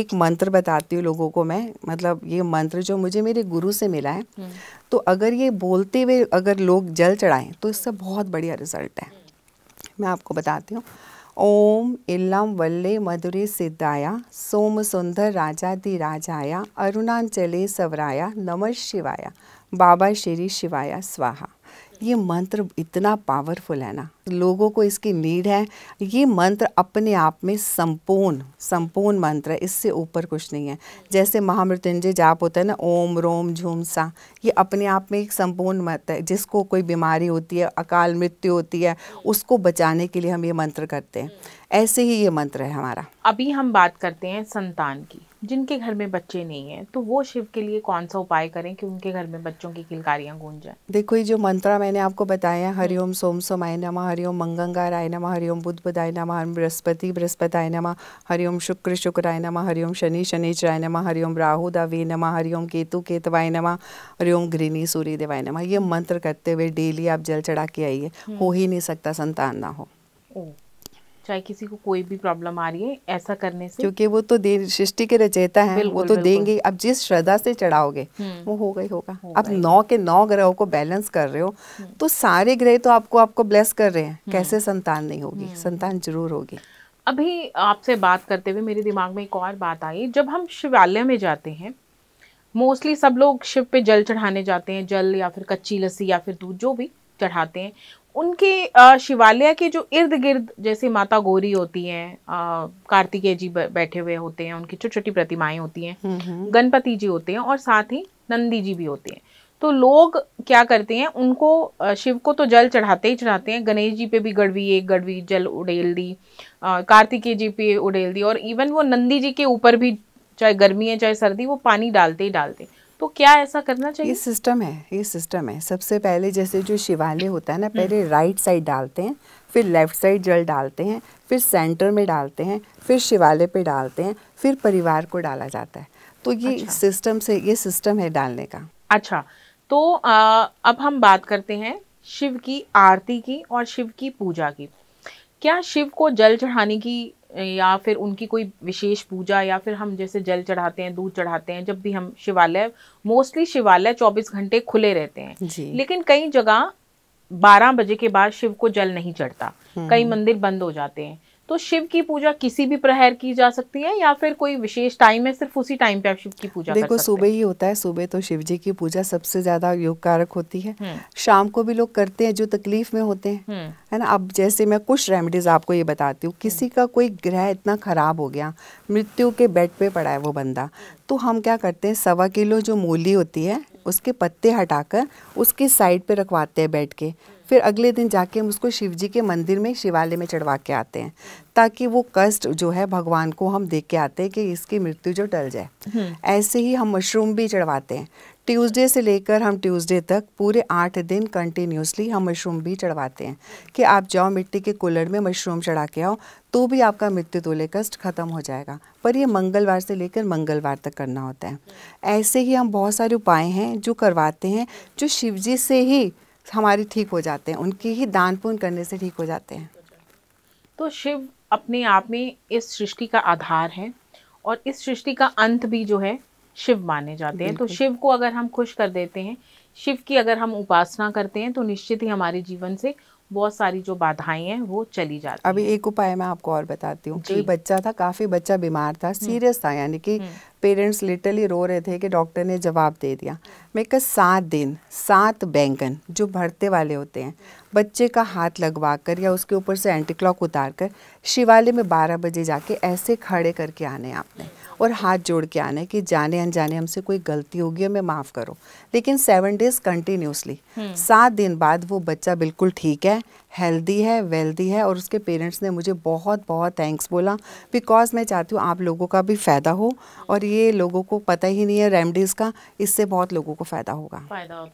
एक मंत्र बताती हूँ लोगों को मैं मतलब ये मंत्र जो मुझे मेरे गुरु से मिला है हम्म। तो अगर ये बोलते हुए अगर लोग जल चढ़ाएं तो इससे बहुत बढ़िया रिजल्ट है मैं आपको बताती हूँ ओम इलम वल्ले मधुरे सिद्धाया सोम सुंदर राजा दि राजाया अरुणांचले सवराया नमः शिवाया बाबा श्री शिवाया स्वाहा ये मंत्र इतना पावरफुल है ना लोगों को इसकी नीड है ये मंत्र अपने आप में संपूर्ण संपूर्ण मंत्र है इससे ऊपर कुछ नहीं है जैसे महामृत्युंजय जाप होता है ना ओम रोम झूम सा ये अपने आप में एक संपूर्ण मंत्र है जिसको कोई बीमारी होती है अकाल मृत्यु होती है उसको बचाने के लिए हम ये मंत्र करते हैं ऐसे ही ये मंत्र है हमारा अभी हम बात करते हैं संतान की जिनके घर में बच्चे नहीं है तो वो शिव के लिए कौन सा उपाय करें कि उनके घर में बच्चों की किलकारियाँ गूंज जाए देखो ये जो मंत्रा मैंने आपको बताया हाँ। हरिओम सोम सोम आय नमः हरिओम मंगंगा राय नमः हरिओम बुद्ध बुद्ध आय हरिम बृहस्पति बृहस्पति आय नमः हरिओम शुक्र शुक्र आय नमः हरिओम शनि शनिचराय नमः हरिओम राहु दावे नमः हरिओम केतु केतवाय नमः हरिओम गृहिणी सूर्य देवाय नमः ये मंत्र करते हुए डेली आप जल चढ़ा के आइए हम्म। हो ही नहीं सकता संतान ना हो चाहे किसी को कोई भी प्रॉब्लम आ रही है ऐसा करने से क्योंकि वो तो देव सृष्टि के रचयिता है वो तो देंगे अब जिस श्रद्धा से चढ़ाओगे हम्म। वो हो गई होगा हो अब नौ के नौ ग्रहों को बैलेंस कर रहे हो हम्म। तो सारे ग्रह तो आपको आपको ब्लेस कर रहे हैं हम्म। कैसे संतान नहीं होगी संतान जरूर होगी अभी आपसे बात करते हुए मेरे दिमाग में एक और बात आई जब हम शिवालय में जाते हैं मोस्टली सब लोग शिव पे जल चढ़ाने जाते हैं जल या फिर कच्ची लस्सी या फिर दूध जो भी चढ़ाते हैं उनके शिवालय के जो इर्द गिर्द जैसे माता गोरी होती हैं कार्तिकेय जी बैठे हुए होते हैं उनकी छोटी छोटी प्रतिमाएं होती हैं हम्म, हम्म। गणपति जी होते हैं और साथ ही नंदी जी भी होते हैं तो लोग क्या करते हैं उनको शिव को तो जल चढ़ाते ही चढ़ाते हैं गणेश जी पे भी गढ़वी एक गढ़वी जल उड़ेल दी कार्तिकेय जी पे उड़ेल दी और इवन वो नंदी जी के ऊपर भी चाहे गर्मी है चाहे सर्दी वो पानी डालते ही डालते हैं तो क्या ऐसा करना चाहिए ये सिस्टम है ये सिस्टम है सबसे पहले जैसे जो शिवालय होता है ना पहले राइट हम्म। साइड डालते हैं फिर लेफ्ट साइड जल डालते हैं फिर सेंटर में डालते हैं फिर शिवालय पे डालते हैं फिर परिवार को डाला जाता है तो ये अच्छा। सिस्टम से ये सिस्टम है डालने का अच्छा तो आ, अब हम बात करते हैं शिव की आरती की और शिव की पूजा की क्या शिव को जल चढ़ाने की या फिर उनकी कोई विशेष पूजा या फिर हम जैसे जल चढ़ाते हैं दूध चढ़ाते हैं जब भी हम शिवालय मोस्टली शिवालय 24 घंटे खुले रहते हैं लेकिन कई जगह 12 बजे के बाद शिव को जल नहीं चढ़ता हम्म। कई मंदिर बंद हो जाते हैं तो शिव की पूजा किसी भी प्रहर की जा सकती है या फिर कोई विशेष टाइम है सिर्फ उसी टाइम पे आप शिव की पूजा देखो सुबह ही होता है सुबह तो शिव जी की पूजा सबसे ज्यादा कारक होती है हम्म। शाम को भी लोग करते हैं जो तकलीफ में होते हैं हम्म। है ना अब जैसे मैं कुछ रेमेडीज आपको ये बताती हूँ किसी हम्म। का कोई ग्रह इतना खराब हो गया मृत्यु के बेड पे पड़ा है वो बंदा तो हम क्या करते हैं सवा किलो जो मूली होती है उसके पत्ते हटाकर उसके साइड पे रखवाते हैं बैठ के फिर अगले दिन जाके हम उसको शिव जी के मंदिर में शिवालय में चढ़वा के आते हैं ताकि वो कष्ट जो है भगवान को हम देख के आते हैं कि इसकी मृत्यु जो टल जाए हम्म। ऐसे ही हम मशरूम भी चढ़वाते हैं ट्यूसडे से लेकर हम ट्यूसडे तक पूरे आठ दिन कंटिन्यूसली हम मशरूम भी चढ़वाते हैं कि आप जाओ मिट्टी के कूलर में मशरूम चढ़ा के आओ तो भी आपका मृत्यु तोले कष्ट खत्म हो जाएगा पर ये मंगलवार से लेकर मंगलवार तक करना होता है ऐसे ही हम बहुत सारे उपाय हैं जो करवाते हैं जो शिव जी से ही हमारी ठीक हो जाते हैं उनकी ही दान पुण्य करने से ठीक हो जाते हैं तो शिव अपने आप में इस सृष्टि का आधार है और इस सृष्टि का अंत भी जो है शिव माने जाते हैं तो शिव को अगर हम खुश कर देते हैं शिव की अगर हम उपासना करते हैं तो निश्चित ही हमारे जीवन से बहुत सारी जो बाधाएं हैं वो चली जाती अभी एक उपाय मैं आपको और बताती हूँ बच्चा था काफी बच्चा बीमार था हम्म। सीरियस था यानी कि हम्म। पेरेंट्स लिटरली रो रहे थे कि डॉक्टर ने जवाब दे दिया मैं कहा सात दिन सात बैंगन जो भरते वाले होते हैं बच्चे का हाथ लगवा कर या उसके ऊपर से एंटी क्लॉक उतार कर शिवालय में बारह बजे जाके ऐसे खड़े करके आने आपने और हाथ जोड़ के आने कि जाने अनजाने हमसे कोई गलती होगी हमें माफ़ करो लेकिन सेवन डेज कंटिन्यूसली सात दिन बाद वो बच्चा बिल्कुल ठीक है हेल्दी है वेल्दी है और उसके पेरेंट्स ने मुझे बहुत बहुत थैंक्स बोला बिकॉज मैं चाहती हूँ आप लोगों का भी फ़ायदा हो और ये लोगों को पता ही नहीं है रेमडीज़ का इससे बहुत लोगों को फ़ायदा होगा फ़ायदा होता